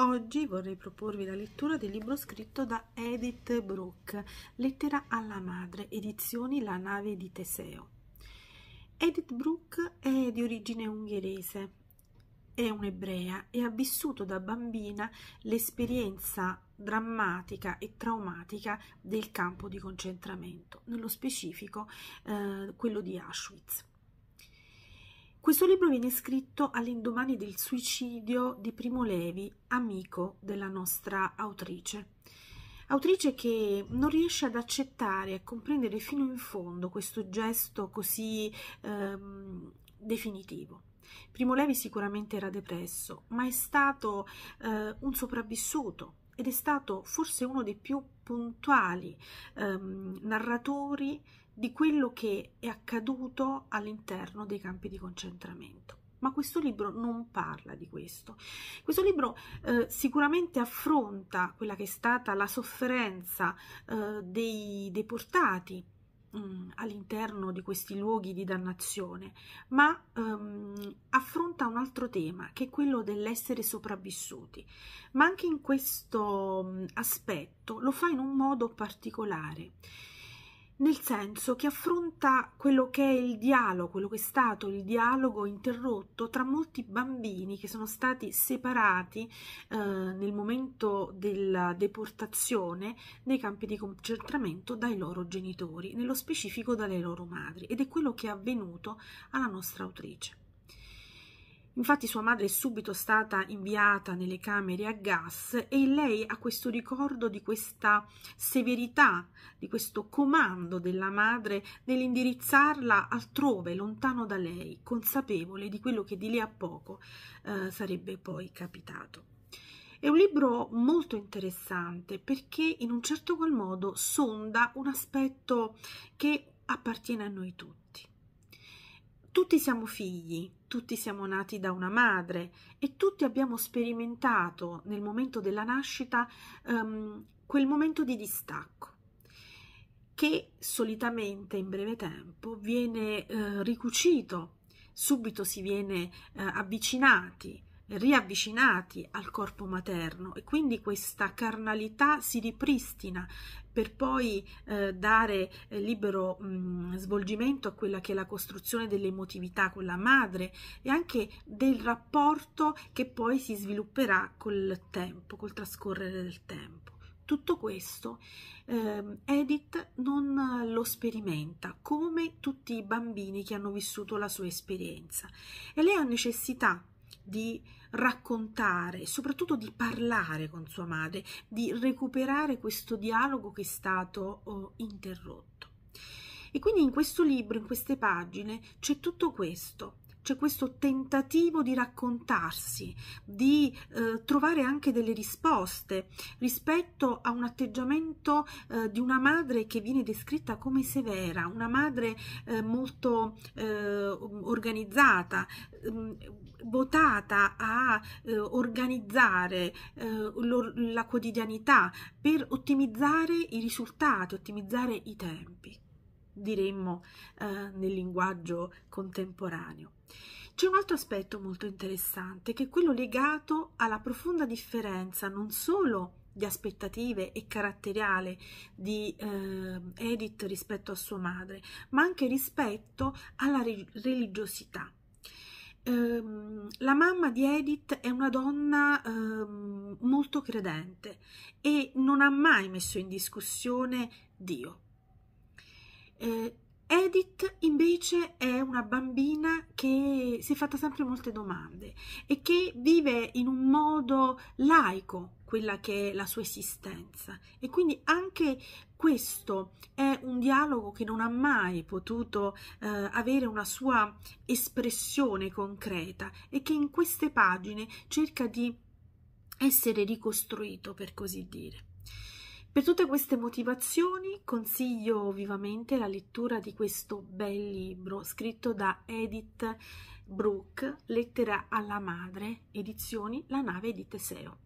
Oggi vorrei proporvi la lettura del libro scritto da Edith Brooke, Lettera alla madre, edizioni La nave di Teseo. Edith Brooke è di origine ungherese, è un'ebrea e ha vissuto da bambina l'esperienza drammatica e traumatica del campo di concentramento, nello specifico eh, quello di Auschwitz. Questo libro viene scritto all'indomani del suicidio di Primo Levi, amico della nostra autrice. Autrice che non riesce ad accettare e comprendere fino in fondo questo gesto così ehm, definitivo. Primo Levi sicuramente era depresso, ma è stato eh, un sopravvissuto ed è stato forse uno dei più puntuali ehm, narratori di quello che è accaduto all'interno dei campi di concentramento. Ma questo libro non parla di questo. Questo libro eh, sicuramente affronta quella che è stata la sofferenza eh, dei deportati mm, all'interno di questi luoghi di dannazione, ma ehm, affronta un altro tema che è quello dell'essere sopravvissuti, ma anche in questo mm, aspetto lo fa in un modo particolare nel senso che affronta quello che è il dialogo, quello che è stato il dialogo interrotto tra molti bambini che sono stati separati eh, nel momento della deportazione nei campi di concentramento dai loro genitori, nello specifico dalle loro madri, ed è quello che è avvenuto alla nostra autrice. Infatti sua madre è subito stata inviata nelle camere a gas e lei ha questo ricordo di questa severità, di questo comando della madre nell'indirizzarla altrove, lontano da lei, consapevole di quello che di lì a poco eh, sarebbe poi capitato. È un libro molto interessante perché in un certo qual modo sonda un aspetto che appartiene a noi tutti. Tutti siamo figli, tutti siamo nati da una madre e tutti abbiamo sperimentato nel momento della nascita um, quel momento di distacco che solitamente in breve tempo viene eh, ricucito, subito si viene eh, avvicinati riavvicinati al corpo materno e quindi questa carnalità si ripristina per poi eh, dare eh, libero mh, mm, svolgimento a quella che è la costruzione dell'emotività con la madre e anche del rapporto che poi si svilupperà col tempo, col trascorrere del tempo. Tutto questo eh, Edith non lo sperimenta come tutti i bambini che hanno vissuto la sua esperienza e lei ha necessità di raccontare, soprattutto di parlare con sua madre, di recuperare questo dialogo che è stato oh, interrotto. E quindi in questo libro, in queste pagine, c'è tutto questo c'è questo tentativo di raccontarsi, di eh, trovare anche delle risposte rispetto a un atteggiamento eh, di una madre che viene descritta come severa, una madre eh, molto eh, organizzata, mm, votata a eh, organizzare eh, la quotidianità per ottimizzare i risultati, ottimizzare i tempi diremmo eh, nel linguaggio contemporaneo. C'è un altro aspetto molto interessante che è quello legato alla profonda differenza non solo di aspettative e caratteriale di eh, Edith rispetto a sua madre, ma anche rispetto alla re religiosità. Ehm, la mamma di Edith è una donna ehm, molto credente e non ha mai messo in discussione Dio. Eh, Edith invece è una bambina che si è fatta sempre molte domande e che vive in un modo laico quella che è la sua esistenza e quindi anche questo è un dialogo che non ha mai potuto eh, avere una sua espressione concreta e che in queste pagine cerca di essere ricostruito per così dire. Per tutte queste motivazioni consiglio vivamente la lettura di questo bel libro scritto da Edith Brooke, Lettera alla madre, edizioni La nave di Teseo.